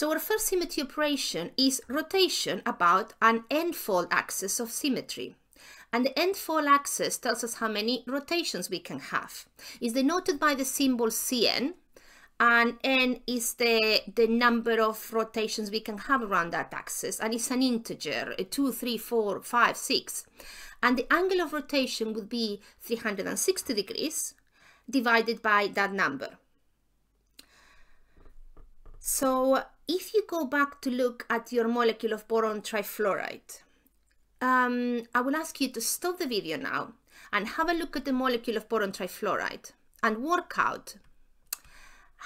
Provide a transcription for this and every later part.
So our first symmetry operation is rotation about an n-fold axis of symmetry. And the n-fold axis tells us how many rotations we can have. It's denoted by the symbol Cn, and n is the, the number of rotations we can have around that axis, and it's an integer, uh, 2, 3, 4, 5, 6. And the angle of rotation would be 360 degrees divided by that number. So if you go back to look at your molecule of boron trifluoride, um, I will ask you to stop the video now and have a look at the molecule of boron trifluoride and work out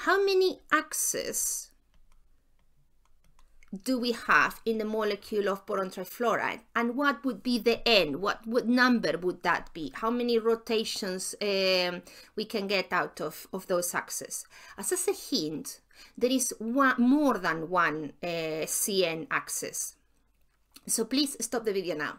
how many axes do we have in the molecule of boron trifluoride and what would be the n what what number would that be how many rotations um, we can get out of of those axes as, as a hint there is one more than one uh, cn axis so please stop the video now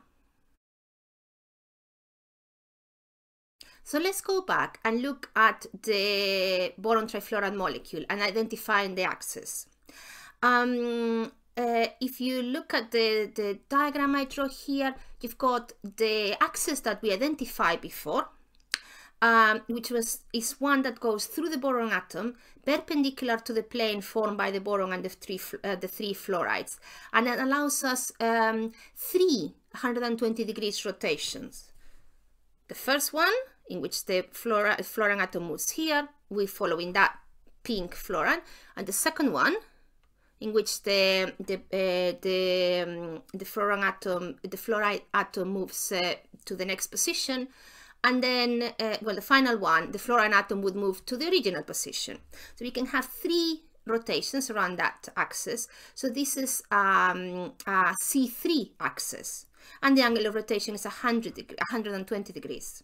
So let's go back and look at the boron trifluoride molecule and identifying the axis. Um, uh, if you look at the, the diagram I draw here, you've got the axis that we identified before, um, which was is one that goes through the boron atom, perpendicular to the plane formed by the boron and the three, uh, the three fluorides, and it allows us um, three 120 degrees rotations. The first one, in which the fluorine atom moves here, we're following that pink fluorine, and the second one, in which the the uh, the, um, the fluorine atom the fluoride atom moves uh, to the next position, and then uh, well the final one the fluorine atom would move to the original position. So we can have three rotations around that axis. So this is um, a C3 axis, and the angle of rotation is 100 degree, 120 degrees.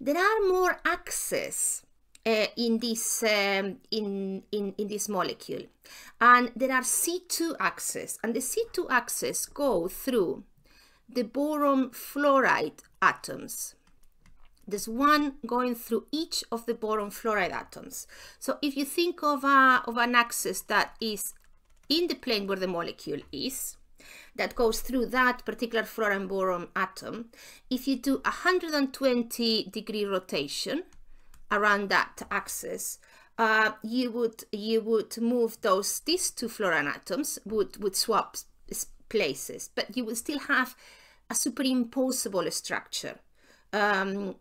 There are more axes uh, in this um, in, in in this molecule and there are c2 axes and the c2 axes go through the boron fluoride atoms there's one going through each of the boron fluoride atoms so if you think of a, of an axis that is in the plane where the molecule is that goes through that particular fluorine boron atom if you do 120 degree rotation around that axis, uh, you would you would move those these two fluorine atoms would would swap places, but you would still have a superimposable structure. Um,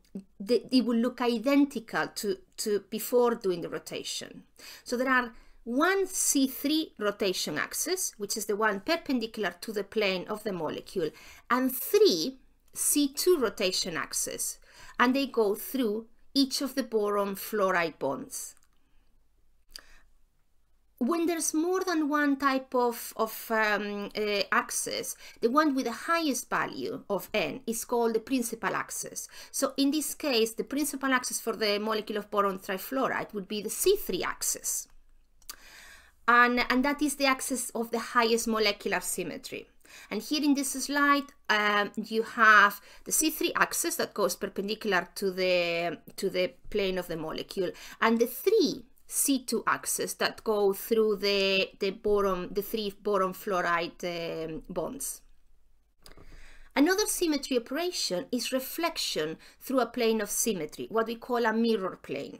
it would look identical to to before doing the rotation. So there are one C3 rotation axis, which is the one perpendicular to the plane of the molecule, and three C2 rotation axes, and they go through each of the boron fluoride bonds. When there's more than one type of, of um, uh, axis, the one with the highest value of n is called the principal axis. So in this case, the principal axis for the molecule of boron trifluoride would be the C3 axis. And, and that is the axis of the highest molecular symmetry. And here in this slide, um, you have the C3 axis that goes perpendicular to the, to the plane of the molecule and the three C2 axes that go through the, the boron, the three boron fluoride um, bonds. Another symmetry operation is reflection through a plane of symmetry, what we call a mirror plane.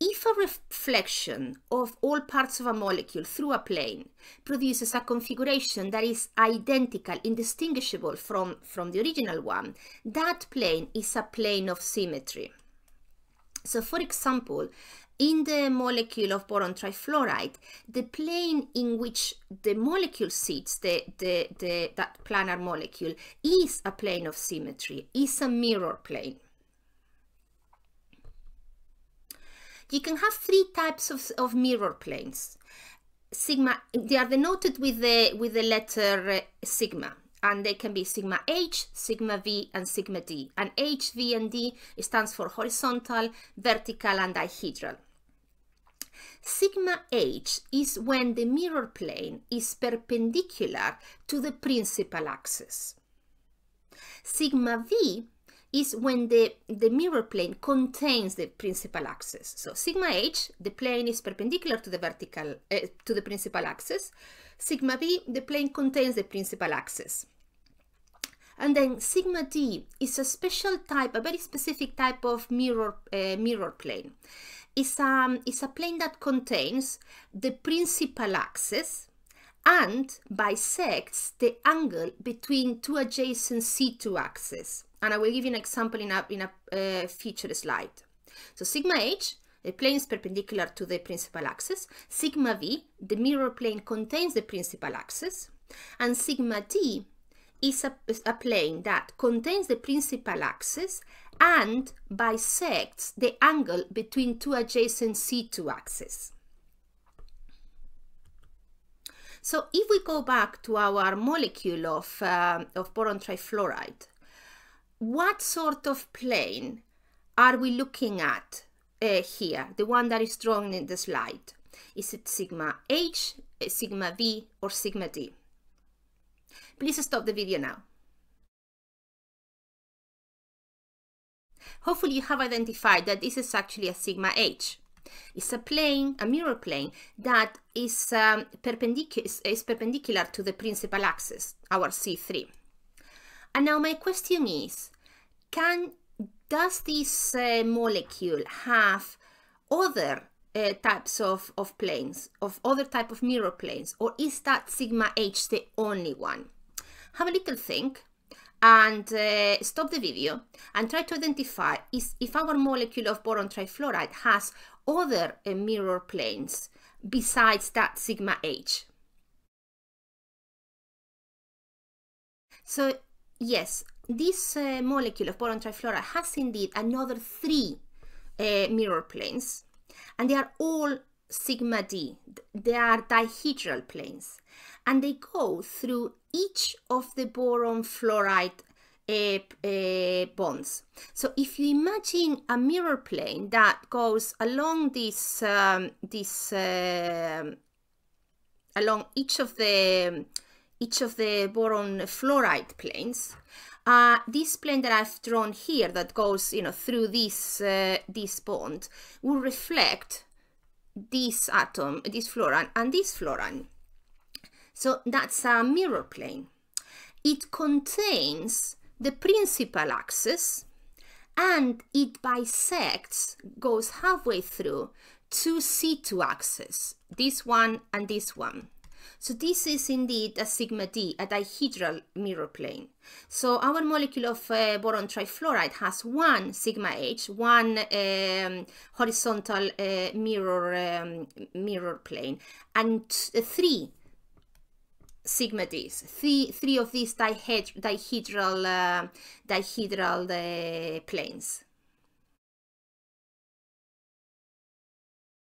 If a reflection of all parts of a molecule through a plane produces a configuration that is identical, indistinguishable from, from the original one, that plane is a plane of symmetry. So for example, in the molecule of boron trifluoride, the plane in which the molecule sits, the, the, the, that planar molecule, is a plane of symmetry, is a mirror plane. You can have three types of, of mirror planes. Sigma, they are denoted with the, with the letter uh, sigma and they can be sigma H, sigma V, and sigma D. And H, V, and D stands for horizontal, vertical, and dihedral. Sigma H is when the mirror plane is perpendicular to the principal axis. Sigma V is when the, the mirror plane contains the principal axis. So sigma h, the plane is perpendicular to the vertical, uh, to the principal axis. Sigma b, the plane contains the principal axis. And then sigma d is a special type, a very specific type of mirror, uh, mirror plane. It's, a um, it's a plane that contains the principal axis, and bisects the angle between two adjacent C2 axes and I will give you an example in a, in a uh, future slide. So sigma h, the plane is perpendicular to the principal axis, sigma v, the mirror plane contains the principal axis, and sigma d is a, is a plane that contains the principal axis and bisects the angle between two adjacent C2 axes. So if we go back to our molecule of, uh, of boron trifluoride, what sort of plane are we looking at uh, here, the one that is drawn in the slide? Is it sigma H, uh, sigma V, or sigma D? Please stop the video now. Hopefully you have identified that this is actually a sigma H. It's a plane, a mirror plane, that is, um, is perpendicular to the principal axis, our C3. And now my question is, can does this uh, molecule have other uh, types of, of planes, of other type of mirror planes, or is that sigma H the only one? Have a little think and uh, stop the video and try to identify is, if our molecule of boron trifluoride has other uh, mirror planes besides that sigma H. So Yes, this uh, molecule of boron triflora has indeed another three uh, mirror planes, and they are all sigma d. They are dihedral planes, and they go through each of the boron fluoride uh, uh, bonds. So if you imagine a mirror plane that goes along this, um, this uh, along each of the each of the boron fluoride planes. Uh, this plane that I've drawn here that goes you know through this uh, this bond will reflect this atom, this fluorine and this fluorine. So that's a mirror plane. It contains the principal axis and it bisects, goes halfway through two C2 axes, this one and this one. So this is indeed a sigma D, a dihedral mirror plane. So our molecule of uh, boron trifluoride has one sigma H, one um, horizontal uh, mirror, um, mirror plane, and three sigma Ds, three, three of these dihedral, dihedral, uh, dihedral uh, planes.